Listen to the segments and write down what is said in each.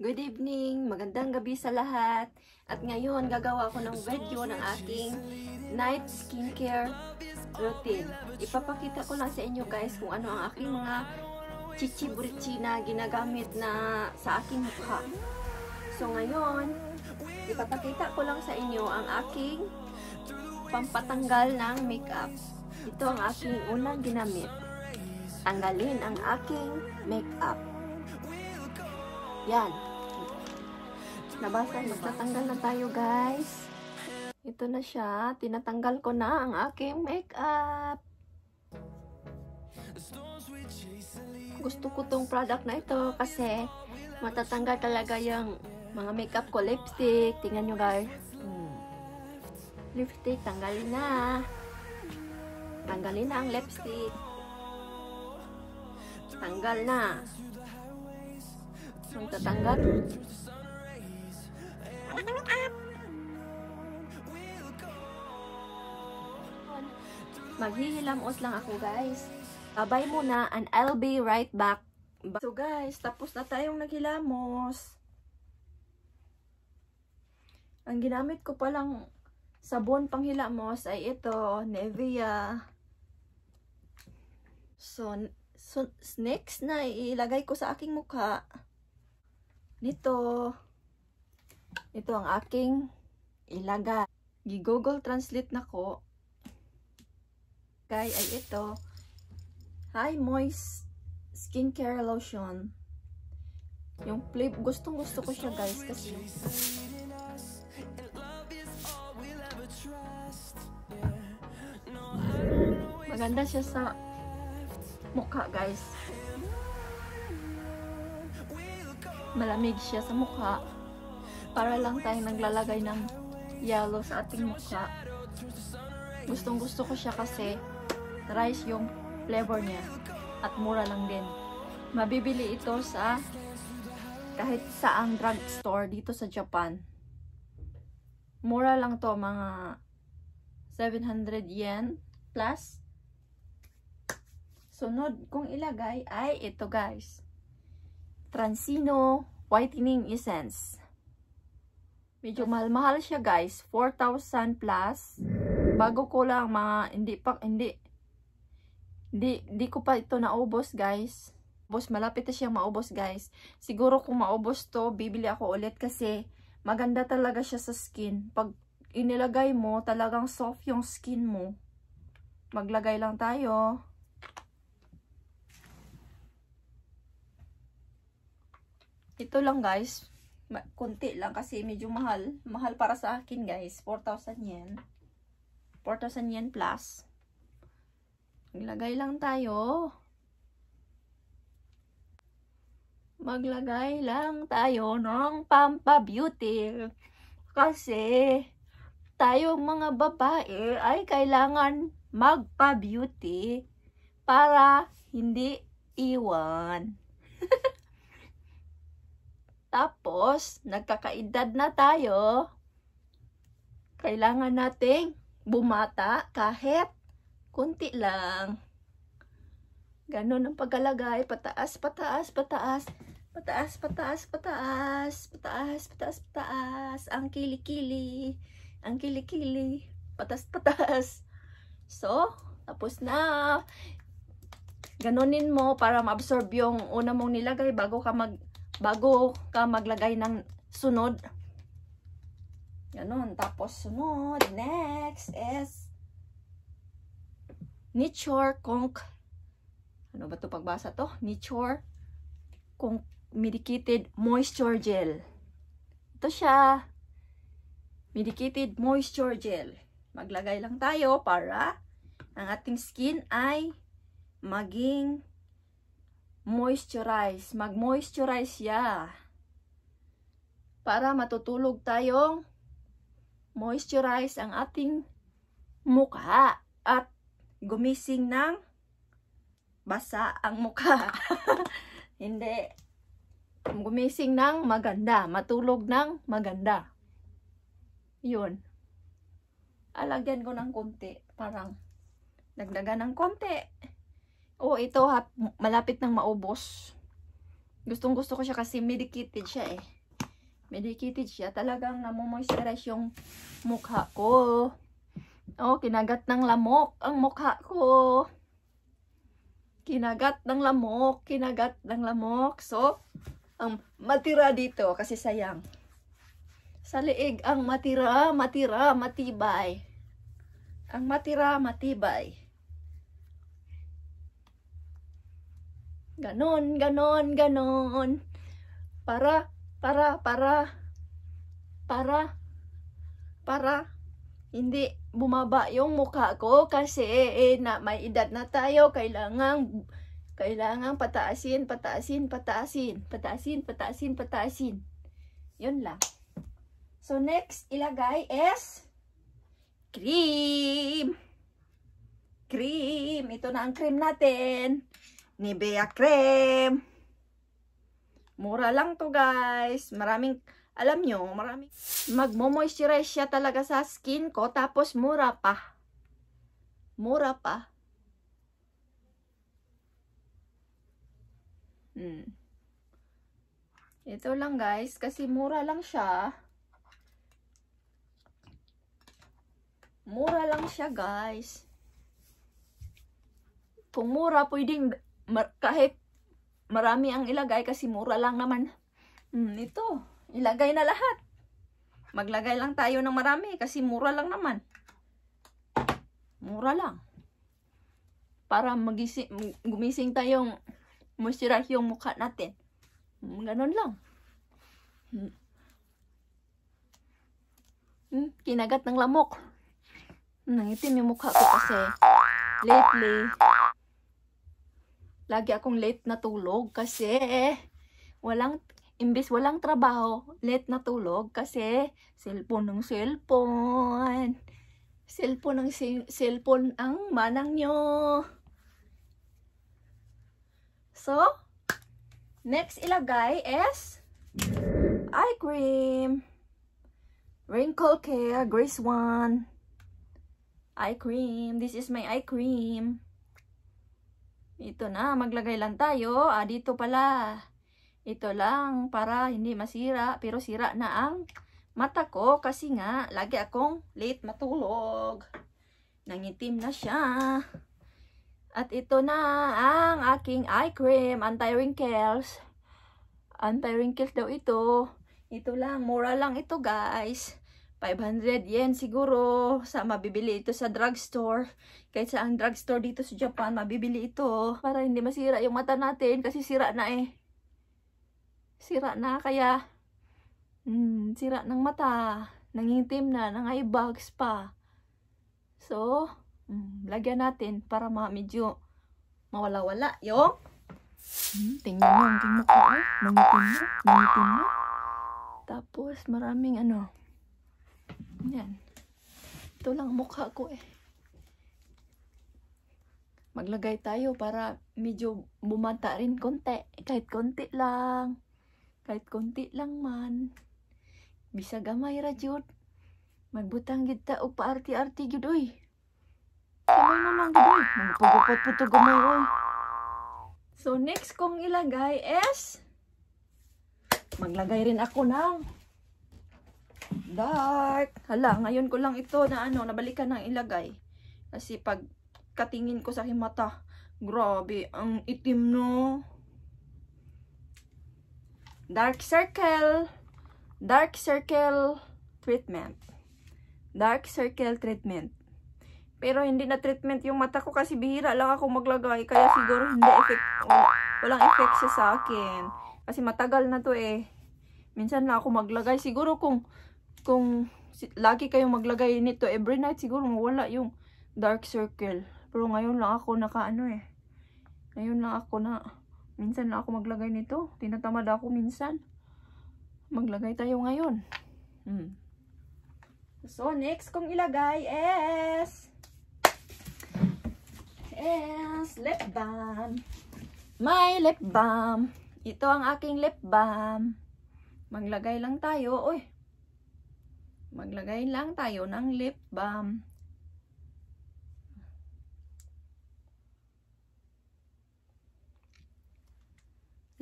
Good evening, magandang gabi sa lahat. At ngayon, gagawa ako ng video ng aking night skincare routine. Ipapakita ko lang sa inyo guys kung ano ang aking mga chichiburichi na ginagamit na sa aking mukha. So ngayon, ipapakita ko lang sa inyo ang aking pampatanggal ng makeup. Ito ang aking unang ginamit. Tanggalin ang aking makeup. Yan. Nabasa, magtatanggal na tayo guys. Ito na siya. Tinatanggal ko na ang aking makeup. Gusto ko tong product na ito kasi matatanggal talaga yung mga makeup ko. Lipstick. Tingnan nyo guys. Hmm. Lipstick. Tanggalin na. Tanggalin na ang lipstick. Tanggal na. Ang tatanggal. Anong app? Maghihilamos lang ako, guys. Babay muna and I'll be right back. So, guys, tapos na tayong naghilamos. Ang ginamit ko palang sabon panghilamos ay ito, Nevia. So, so next na ilagay ko sa aking mukha. Nito. Nito ito ang aking ilaga. Gi-Google Translate na ko. Kay ay ito. High Moist Skincare Lotion. Yung flip, gustong gusto ko siya guys kasi maganda siya sa mukha guys malamig siya sa mukha para lang tayo naglalagay ng yellow sa ating mukha. Gustong gusto ko siya kasi rice yung flavor niya at mura lang din. Mabibili ito sa kahit saang drugstore dito sa Japan. Mura lang to mga 700 yen plus sunod kong ilagay ay ito guys. Transino Whitening Essence. Medyo mahal-mahal siya guys. 4,000 plus. Bago ko lang mga, hindi pa, hindi, hindi, hindi ko pa ito naubos guys. Boss, malapit na siyang maubos guys. Siguro kung maubos to, bibili ako ulit kasi maganda talaga siya sa skin. Pag inilagay mo, talagang soft yung skin mo. Maglagay lang tayo. Ito lang guys. Kunti lang kasi medyo mahal. Mahal para sa akin guys. 4,000 yen. 4,000 yen plus. Maglagay lang tayo. Maglagay lang tayo ng pampabeauty. Kasi tayong mga babae ay kailangan magpa-beauty para hindi iwan. Tapos, nagkakaedad na tayo, kailangan nating bumata kahit kunti lang. Ganon ang pagkalagay. Pataas, pataas, pataas. Pataas, pataas, pataas. Pataas, pataas, pataas. Ang kilikili. Ang kilikili. -kili. Patas, pataas. So, tapos na. Ganonin mo para maabsorb yung una mong nilagay bago ka mag bago ka maglagay ng sunod. Ganun. Tapos sunod. Next is Nichor Konk. Ano ba to pagbasa to? Nichor Konk Medicated Moisture Gel. Ito siya. Medicated Moisture Gel. Maglagay lang tayo para ang ating skin ay maging moisturize. Mag-moisturize siya. Para matutulog tayong moisturize ang ating mukha at gumising ng basa ang mukha. Hindi. Gumising ng maganda. Matulog ng maganda. Yun. Alagyan ko ng konti. Parang dagdagan ng konti oh, ito ha, malapit nang maubos. Gustong gusto ko siya kasi medicated siya eh. Medicated siya. Talagang namomoisturize yung mukha ko. Oh, kinagat ng lamok ang mukha ko. Kinagat ng lamok, kinagat ng lamok. So, ang matira dito kasi sayang. Sa liig ang matira, matira, matibay. Ang matira, matibay. Ganon, ganon, ganon. Para, para, para, para, para. Hindi bumaba yung mukha ko kasi eh, na, may edad na tayo. Kailangan, kailangan pataasin, pataasin, pataasin, pataasin, pataasin, pataasin. Yun lang. So next, ilagay is cream. Cream. Ito na ang cream natin. Nivea Cream. Mura lang to guys. Maraming, alam nyo, maraming, magmo-moisturize siya talaga sa skin ko. Tapos mura pa. Mura pa. Hmm. Ito lang guys, kasi mura lang siya. Mura lang siya guys. Kung mura, pwedeng mar kahit marami ang ilagay kasi mura lang naman. Hmm, ito, ilagay na lahat. Maglagay lang tayo ng marami kasi mura lang naman. Mura lang. Para magising, gumising tayong moisturize yung mukha natin. Hmm, ganun lang. Hmm. Hmm, kinagat ng lamok. Nangitim yung mukha ko kasi lately lagi akong late natulog kasi walang imbis walang trabaho, late natulog kasi cellphone ng cellphone. Cellphone ng cellphone ang manang nyo. So, next ilagay is eye cream. Wrinkle Care Grace One eye cream. This is my eye cream. Ito na, maglagay lang tayo. Ah, dito pala. Ito lang para hindi masira. Pero sira na ang mata ko kasi nga lagi akong late matulog. Nangitim na siya. At ito na ang aking eye cream, anti-wrinkles. Anti-wrinkles daw ito. Ito lang, mura lang ito guys. 500 yen siguro sa mabibili ito sa drugstore. Kahit sa ang drugstore dito sa Japan, mabibili ito para hindi masira yung mata natin kasi sira na eh. Sira na kaya mm, sira ng mata, nangitim na, nang eye bags pa. So, mm, lagyan natin para ma medyo mawala-wala yung hmm, tingnan mo, tingnan ko, eh. Ah. nangitim na, nangitim na. Tapos maraming ano, yan. Ito lang mukha ko eh. Maglagay tayo para medyo bumata rin konti. Kahit konti lang. Kahit konti lang man. Bisa gamay ra jud. Magbutang gid ta og paarti-arti jud oy. Kamay mo lang gid oy. Magpagupot puto gamay oy. So next kong ilagay is maglagay rin ako ng dark. Hala, ngayon ko lang ito na ano, nabalikan ng ilagay. Kasi pag katingin ko sa aking mata, grabe, ang itim no. Dark circle. Dark circle treatment. Dark circle treatment. Pero hindi na treatment yung mata ko kasi bihira lang ako maglagay. Kaya siguro hindi effect, walang effect siya sa akin. Kasi matagal na to eh. Minsan lang ako maglagay. Siguro kung kung lagi kayong maglagay nito every night siguro mawala yung dark circle. Pero ngayon lang ako naka ano eh. Ngayon lang ako na minsan lang ako maglagay nito. Tinatamad ako minsan. Maglagay tayo ngayon. Hmm. So next kong ilagay is is lip balm. My lip balm. Ito ang aking lip balm. Maglagay lang tayo. oy Maglagay lang tayo ng lip balm.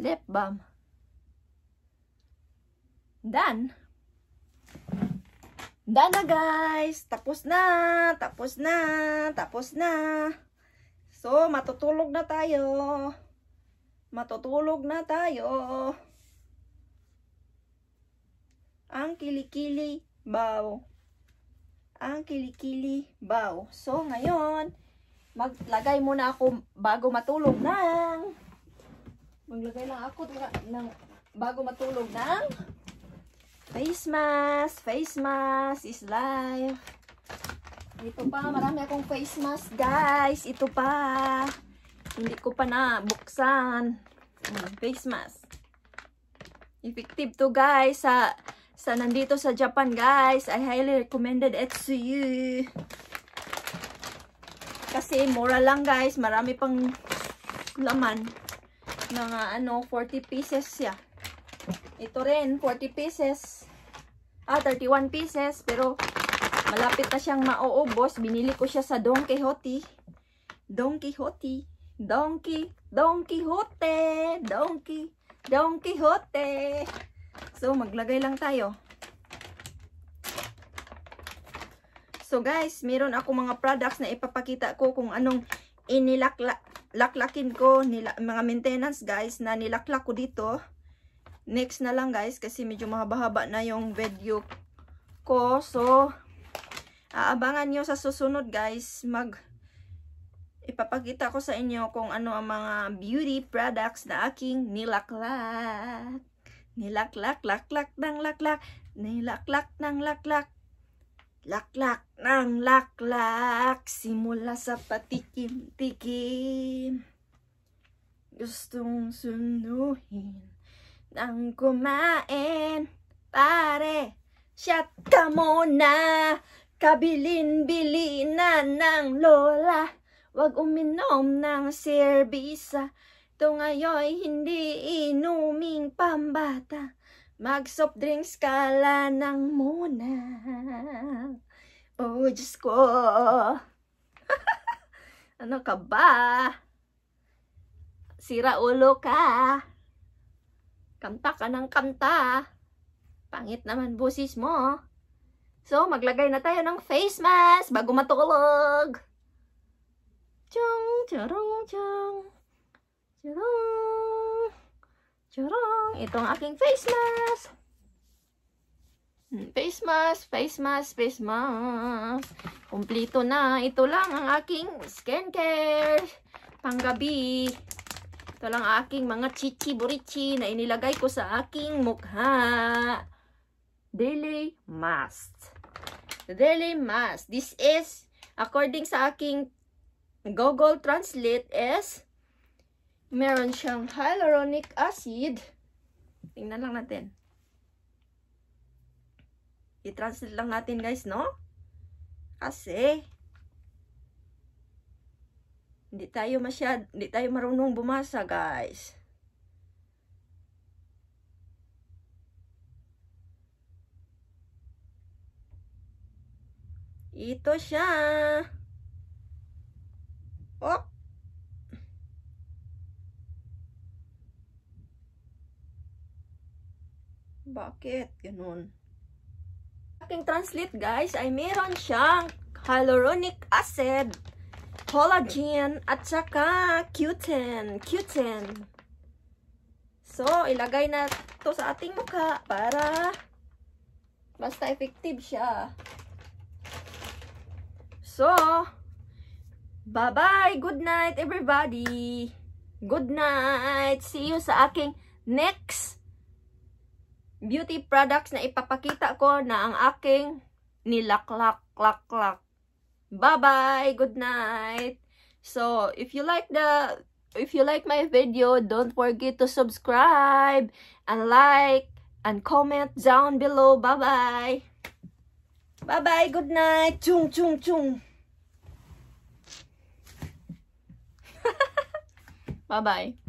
Lip balm. Done. Done na guys. Tapos na. Tapos na. Tapos na. So, matutulog na tayo. Matutulog na tayo. Ang kilikili bow. Ang kilikili bow. So, ngayon, maglagay muna ako bago matulog ng maglagay lang ako tira, ng bago matulog ng face mask. Face mask is life. Ito pa, marami akong face mask, guys. Ito pa. Hindi ko pa na buksan. Face mask. Effective to, guys, sa sa nandito sa Japan guys. I highly recommended it to you. Kasi mura lang guys. Marami pang laman. Mga ano, 40 pieces siya. Ito rin, 40 pieces. Ah, 31 pieces. Pero malapit na siyang mauubos. Binili ko siya sa Don Quixote. Don Quixote. Donkey, Don Quixote, Donkey, Don Quixote. So, maglagay lang tayo. So, guys, meron ako mga products na ipapakita ko kung anong inilaklakin ko, nila, mga maintenance, guys, na nilaklak ko dito. Next na lang, guys, kasi medyo mahaba-haba na yung video ko. So, aabangan nyo sa susunod, guys, mag ipapakita ko sa inyo kung ano ang mga beauty products na aking nilaklak lak lak lak lak lak. nang Nilaklak, lak ng lak lak. ng lak Laklak ng laklak. Simula sa patikim-tikim. Gustong sunuhin ng kumain. Pare, shut mo na. Kabilin-bilina ng lola. Wag uminom ng serbisa. Ito ngayon hindi inuming pambata. Mag-soft drinks ka lang muna. Oh, Diyos ko. ano ka ba? Sira ulo ka. Kanta ka ng kanta. Pangit naman busis mo. So, maglagay na tayo ng face mask bago matulog. Chong, charong, chong. Charong! Charong! Ito ang aking face mask! Hmm, face mask, face mask, face mask. Kumplito na. Ito lang ang aking skincare. Panggabi. Ito lang ang aking mga chichi-burichi na inilagay ko sa aking mukha. Daily mask. Daily mask. This is, according sa aking Google Translate, is Meron siyang hyaluronic acid. Tingnan lang natin. I-translate lang natin guys, no? Kasi, hindi tayo masyad, hindi tayo marunong bumasa guys. Ito siya. Oh! Bakit? Ganun. Aking translate guys ay meron siyang hyaluronic acid, collagen, at saka Q10. So, ilagay na to sa ating mukha para basta effective siya. So, bye-bye. Good night, everybody. Good night. See you sa aking next beauty products na ipapakita ko na ang aking nilaklak-klak-klak. Bye-bye! Good night! So, if you like the if you like my video, don't forget to subscribe and like and comment down below. Bye-bye! Bye-bye! Good night! Chung, chung, chung! Bye-bye!